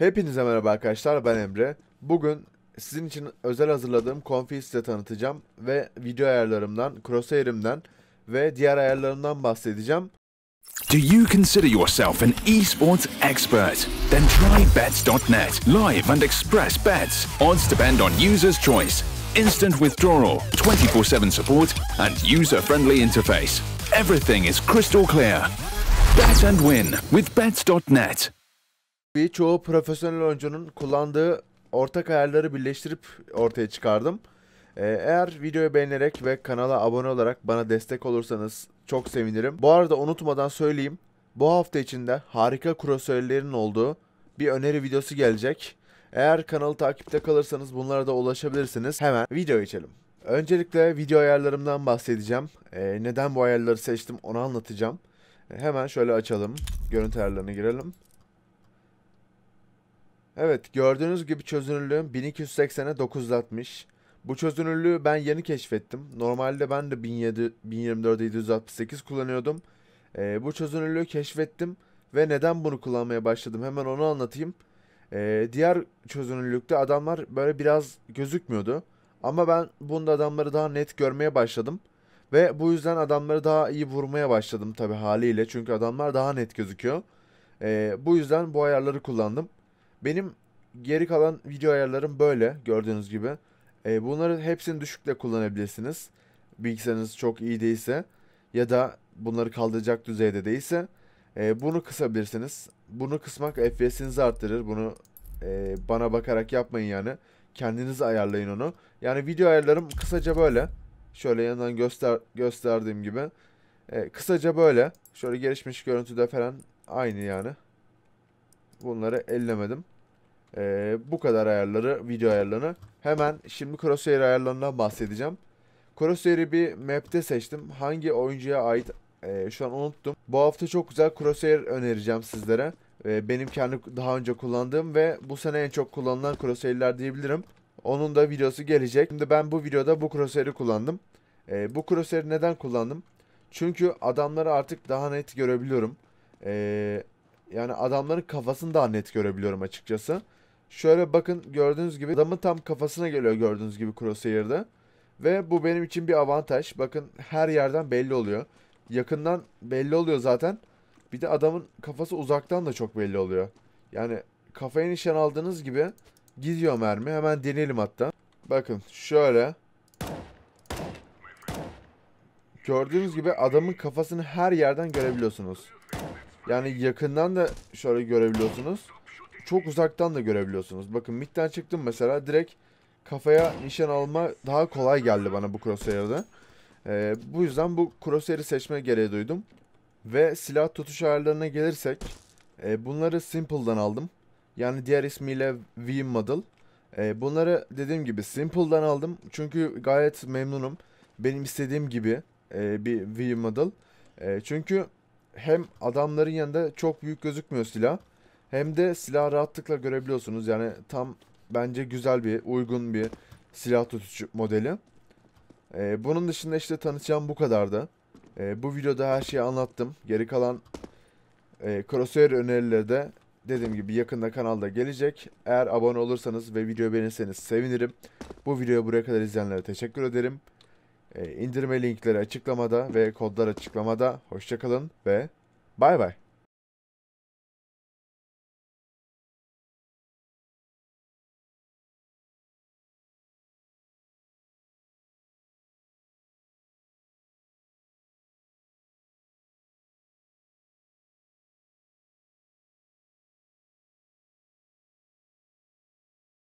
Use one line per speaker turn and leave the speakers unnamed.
Hepinize merhaba arkadaşlar ben Emre. Bugün sizin için özel hazırladığım konfiyi size tanıtacağım ve video ayarlarımdan, crosshair'imden ve diğer ayarlarımdan bahsedeceğim. Do you consider yourself an esports expert? Then try bets.net. Live and express bets. Odds depend on user's choice. Instant withdrawal, 24/7 support and user-friendly interface. Everything is crystal clear. Bet and win with bets.net. Birçoğu profesyonel oyuncunun kullandığı ortak ayarları birleştirip ortaya çıkardım. Ee, eğer videoyu beğenerek ve kanala abone olarak bana destek olursanız çok sevinirim. Bu arada unutmadan söyleyeyim. Bu hafta içinde harika kurasörlerin olduğu bir öneri videosu gelecek. Eğer kanalı takipte kalırsanız bunlara da ulaşabilirsiniz. Hemen video geçelim. Öncelikle video ayarlarımdan bahsedeceğim. Ee, neden bu ayarları seçtim onu anlatacağım. Ee, hemen şöyle açalım. Görüntü ayarlarına girelim. Evet gördüğünüz gibi çözünürlüğüm 1280'e 960. Bu çözünürlüğü ben yeni keşfettim. Normalde ben de 1024'e 768 kullanıyordum. Ee, bu çözünürlüğü keşfettim ve neden bunu kullanmaya başladım hemen onu anlatayım. Ee, diğer çözünürlükte adamlar böyle biraz gözükmüyordu. Ama ben bunda adamları daha net görmeye başladım. Ve bu yüzden adamları daha iyi vurmaya başladım tabi haliyle. Çünkü adamlar daha net gözüküyor. Ee, bu yüzden bu ayarları kullandım. Benim geri kalan video ayarlarım böyle gördüğünüz gibi. E, bunları hepsini düşükle kullanabilirsiniz. Bilgisayarınız çok iyi değilse ya da bunları kaldıracak düzeyde değilse e, bunu kısabilirsiniz. Bunu kısmak FPS'inizi arttırır. Bunu e, bana bakarak yapmayın yani. Kendiniz ayarlayın onu. Yani video ayarlarım kısaca böyle. Şöyle yanından göster gösterdiğim gibi. E, kısaca böyle. Şöyle gelişmiş görüntüde falan aynı yani bunları ellemedim. Ee, bu kadar ayarları, video ayarlarını. Hemen şimdi crosshair ayarlarından bahsedeceğim. Crosshair'i bir map'te seçtim. Hangi oyuncuya ait e, şu an unuttum. Bu hafta çok güzel crosshair önereceğim sizlere. E, benim kendi daha önce kullandığım ve bu sene en çok kullanılan crosshair'ler diyebilirim. Onun da videosu gelecek. Şimdi ben bu videoda bu crosshair'i kullandım. E, bu crosshair'i neden kullandım? Çünkü adamları artık daha net görebiliyorum. Eee yani adamların kafasını daha net görebiliyorum açıkçası. Şöyle bakın gördüğünüz gibi adamın tam kafasına geliyor gördüğünüz gibi crosshair'da. Ve bu benim için bir avantaj. Bakın her yerden belli oluyor. Yakından belli oluyor zaten. Bir de adamın kafası uzaktan da çok belli oluyor. Yani kafayı nişan aldığınız gibi gidiyor mermi. Hemen deneyelim hatta. Bakın şöyle. Gördüğünüz gibi adamın kafasını her yerden görebiliyorsunuz. Yani yakından da şöyle görebiliyorsunuz. Çok uzaktan da görebiliyorsunuz. Bakın midden çıktım mesela direkt kafaya nişan alma daha kolay geldi bana bu crosshair'da. Ee, bu yüzden bu crosshair'i seçme gereği duydum. Ve silah tutuş ayarlarına gelirsek e, bunları Simple'dan aldım. Yani diğer ismiyle V-Model. E, bunları dediğim gibi Simple'dan aldım. Çünkü gayet memnunum. Benim istediğim gibi e, bir V-Model. E, çünkü hem adamların yanında çok büyük gözükmüyor silah. Hem de silah rahatlıkla görebiliyorsunuz. Yani tam bence güzel bir, uygun bir silah tutucu modeli. Ee, bunun dışında işte tanıtacağım bu kadardı. Ee, bu videoda her şeyi anlattım. Geri kalan e, crosshair önerileri de dediğim gibi yakında kanalda gelecek. Eğer abone olursanız ve videoyu beğenirseniz sevinirim. Bu videoyu buraya kadar izleyenlere teşekkür ederim. E, indirme linkleri açıklamada ve kodlar açıklamada. Hoşçakalın ve bay bay.